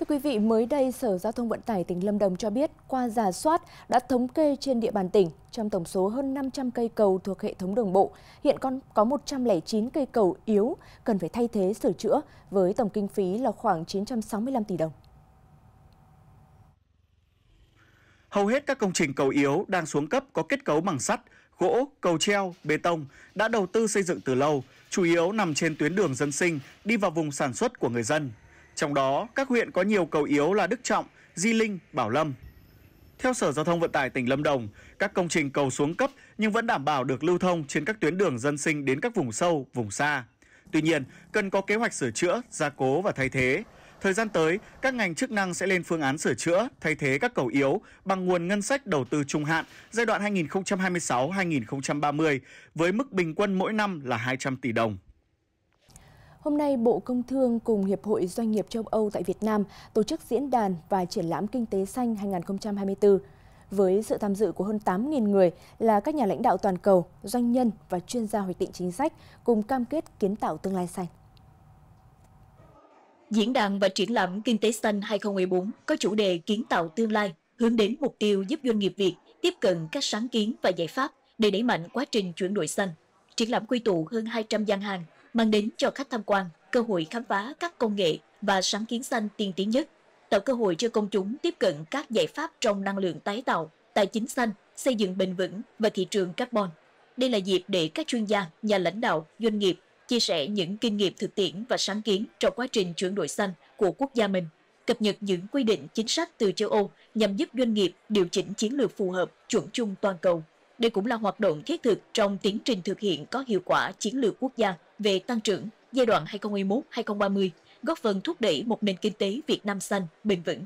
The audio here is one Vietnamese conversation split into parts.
Thưa quý vị, mới đây Sở Giao thông Vận tải tỉnh Lâm Đồng cho biết qua giả soát đã thống kê trên địa bàn tỉnh trong tổng số hơn 500 cây cầu thuộc hệ thống đường bộ, hiện còn có 109 cây cầu yếu cần phải thay thế sửa chữa với tổng kinh phí là khoảng 965 tỷ đồng. Hầu hết các công trình cầu yếu đang xuống cấp có kết cấu bằng sắt, gỗ, cầu treo, bê tông đã đầu tư xây dựng từ lâu, chủ yếu nằm trên tuyến đường dân sinh đi vào vùng sản xuất của người dân. Trong đó, các huyện có nhiều cầu yếu là Đức Trọng, Di Linh, Bảo Lâm. Theo Sở Giao thông Vận tải tỉnh Lâm Đồng, các công trình cầu xuống cấp nhưng vẫn đảm bảo được lưu thông trên các tuyến đường dân sinh đến các vùng sâu, vùng xa. Tuy nhiên, cần có kế hoạch sửa chữa, gia cố và thay thế. Thời gian tới, các ngành chức năng sẽ lên phương án sửa chữa, thay thế các cầu yếu bằng nguồn ngân sách đầu tư trung hạn giai đoạn 2026-2030 với mức bình quân mỗi năm là 200 tỷ đồng. Hôm nay, Bộ Công Thương cùng Hiệp hội Doanh nghiệp châu Âu tại Việt Nam tổ chức diễn đàn và triển lãm Kinh tế Xanh 2024 với sự tham dự của hơn 8.000 người là các nhà lãnh đạo toàn cầu, doanh nhân và chuyên gia hoạch định chính sách cùng cam kết kiến tạo tương lai xanh. Diễn đàn và triển lãm Kinh tế Xanh 2014 có chủ đề kiến tạo tương lai, hướng đến mục tiêu giúp doanh nghiệp Việt tiếp cận các sáng kiến và giải pháp để đẩy mạnh quá trình chuyển đổi xanh. Triển lãm quy tụ hơn 200 gian hàng mang đến cho khách tham quan cơ hội khám phá các công nghệ và sáng kiến xanh tiên tiến nhất, tạo cơ hội cho công chúng tiếp cận các giải pháp trong năng lượng tái tạo, tài chính xanh, xây dựng bền vững và thị trường carbon. Đây là dịp để các chuyên gia, nhà lãnh đạo, doanh nghiệp chia sẻ những kinh nghiệm thực tiễn và sáng kiến trong quá trình chuyển đổi xanh của quốc gia mình, cập nhật những quy định chính sách từ châu Âu nhằm giúp doanh nghiệp điều chỉnh chiến lược phù hợp chuẩn chung toàn cầu. Đây cũng là hoạt động thiết thực trong tiến trình thực hiện có hiệu quả chiến lược quốc gia về tăng trưởng giai đoạn 2021-2030, góp phần thúc đẩy một nền kinh tế Việt Nam xanh, bền vững.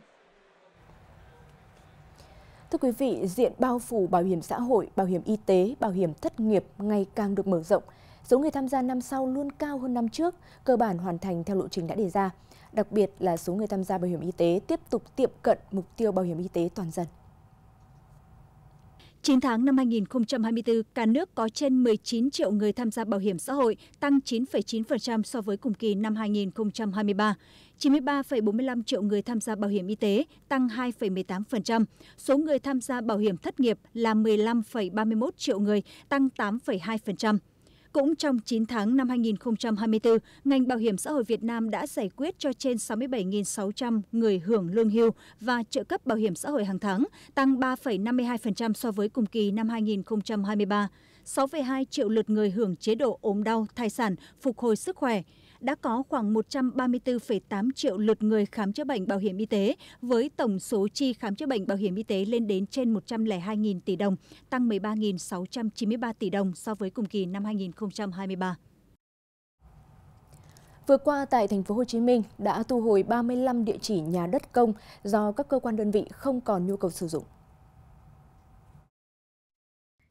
Thưa quý vị, diện bao phủ bảo hiểm xã hội, bảo hiểm y tế, bảo hiểm thất nghiệp ngày càng được mở rộng. Số người tham gia năm sau luôn cao hơn năm trước, cơ bản hoàn thành theo lộ trình đã đề ra. Đặc biệt là số người tham gia bảo hiểm y tế tiếp tục tiệm cận mục tiêu bảo hiểm y tế toàn dân chín tháng năm 2024, cả nước có trên 19 triệu người tham gia bảo hiểm xã hội tăng 9,9% so với cùng kỳ năm 2023; 93,45 triệu người tham gia bảo hiểm y tế tăng 2,18%; số người tham gia bảo hiểm thất nghiệp là 15,31 triệu người tăng 8,2% cũng trong chín tháng năm 2024, ngành bảo hiểm xã hội việt nam đã giải quyết cho trên 67.600 người hưởng lương hưu và trợ cấp bảo hiểm xã hội hàng tháng tăng 3,52% so với cùng kỳ năm 2023; 6,2 triệu lượt người hưởng chế độ ốm đau thai sản phục hồi sức khỏe đã có khoảng một trăm ba mươi bốn tám triệu lượt người khám chữa bệnh bảo hiểm y tế với tổng số chi khám chữa bệnh bảo hiểm y tế lên đến trên một trăm linh hai tỷ đồng tăng một mươi ba sáu trăm chín mươi ba tỷ đồng so với cùng kỳ năm hai nghìn hai mươi ba Vừa qua tại thành phố Hồ Chí Minh đã thu hồi 35 địa chỉ nhà đất công do các cơ quan đơn vị không còn nhu cầu sử dụng.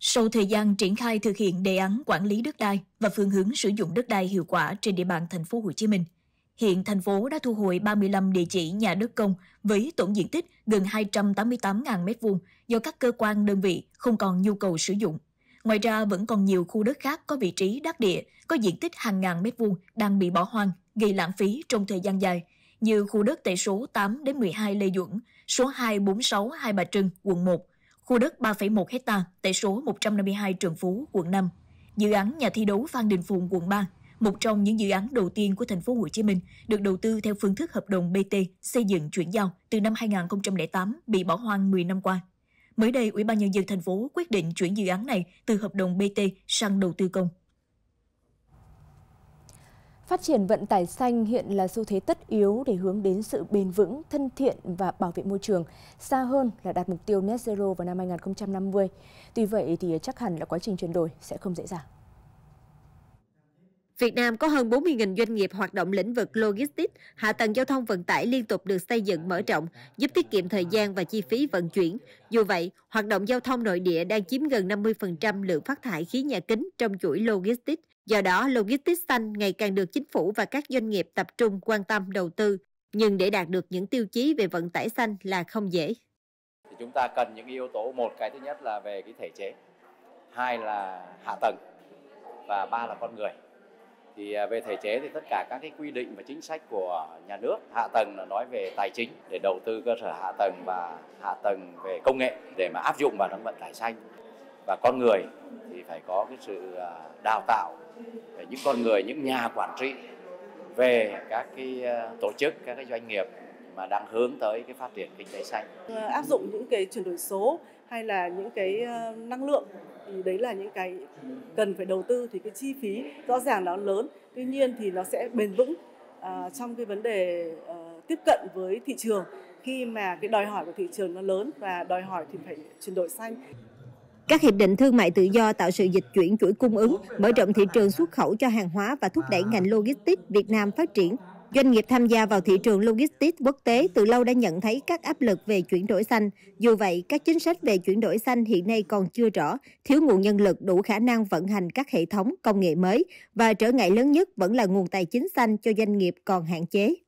Sau thời gian triển khai thực hiện đề án quản lý đất đai và phương hướng sử dụng đất đai hiệu quả trên địa bàn thành phố Hồ Chí Minh, hiện thành phố đã thu hồi 35 địa chỉ nhà đất công với tổng diện tích gần 288.000 m2 do các cơ quan đơn vị không còn nhu cầu sử dụng. Ngoài ra vẫn còn nhiều khu đất khác có vị trí đắc địa, có diện tích hàng ngàn mét vuông đang bị bỏ hoang, gây lãng phí trong thời gian dài, như khu đất tại số 8 đến 12 Lê Duẩn, số 246 Hai Bà Trưng, quận 1, khu đất 3,1 hecta tại số 152 Trần Phú, quận 5. Dự án nhà thi đấu Phan Đình Phùng, quận 3, một trong những dự án đầu tiên của thành phố Hồ Chí Minh được đầu tư theo phương thức hợp đồng BT xây dựng chuyển giao từ năm 2008 bị bỏ hoang 10 năm qua. Mới đây, Ủy ban nhân dân thành phố quyết định chuyển dự án này từ hợp đồng BT sang đầu tư công. Phát triển vận tải xanh hiện là xu thế tất yếu để hướng đến sự bền vững, thân thiện và bảo vệ môi trường, xa hơn là đạt mục tiêu net zero vào năm 2050. Tuy vậy thì chắc hẳn là quá trình chuyển đổi sẽ không dễ dàng. Việt Nam có hơn 40.000 doanh nghiệp hoạt động lĩnh vực logistics, hạ tầng giao thông vận tải liên tục được xây dựng mở rộng, giúp tiết kiệm thời gian và chi phí vận chuyển. Dù vậy, hoạt động giao thông nội địa đang chiếm gần 50% lượng phát thải khí nhà kính trong chuỗi logistics. Do đó, logistics xanh ngày càng được chính phủ và các doanh nghiệp tập trung quan tâm đầu tư. Nhưng để đạt được những tiêu chí về vận tải xanh là không dễ. Thì chúng ta cần những yếu tố, một cái thứ nhất là về cái thể chế, hai là hạ tầng và ba là con người thì à, về thể chế thì tất cả các cái quy định và chính sách của nhà nước hạ tầng là nói về tài chính để đầu tư cơ sở hạ tầng và hạ tầng về công nghệ để mà áp dụng vào trong vận tải xanh và con người thì phải có cái sự à, đào tạo về những con người những nhà quản trị về các cái à, tổ chức các cái doanh nghiệp mà đang hướng tới cái phát triển kinh tế xanh áp dụng những cái chuyển đổi số hay là những cái ờ, năng lượng thì đấy là những cái cần phải đầu tư thì cái chi phí rõ ràng nó lớn tuy nhiên thì nó sẽ bền vững à, trong cái vấn đề à, tiếp cận với thị trường khi mà cái đòi hỏi của thị trường nó lớn và đòi hỏi thì phải chuyển đổi xanh các hiệp định thương mại tự do tạo sự dịch chuyển chuỗi cung ứng, mở rộng thị trường xuất khẩu cho hàng hóa và thúc đẩy ngành logistics Việt Nam phát triển Doanh nghiệp tham gia vào thị trường logistics quốc tế từ lâu đã nhận thấy các áp lực về chuyển đổi xanh. Dù vậy, các chính sách về chuyển đổi xanh hiện nay còn chưa rõ, thiếu nguồn nhân lực đủ khả năng vận hành các hệ thống công nghệ mới và trở ngại lớn nhất vẫn là nguồn tài chính xanh cho doanh nghiệp còn hạn chế.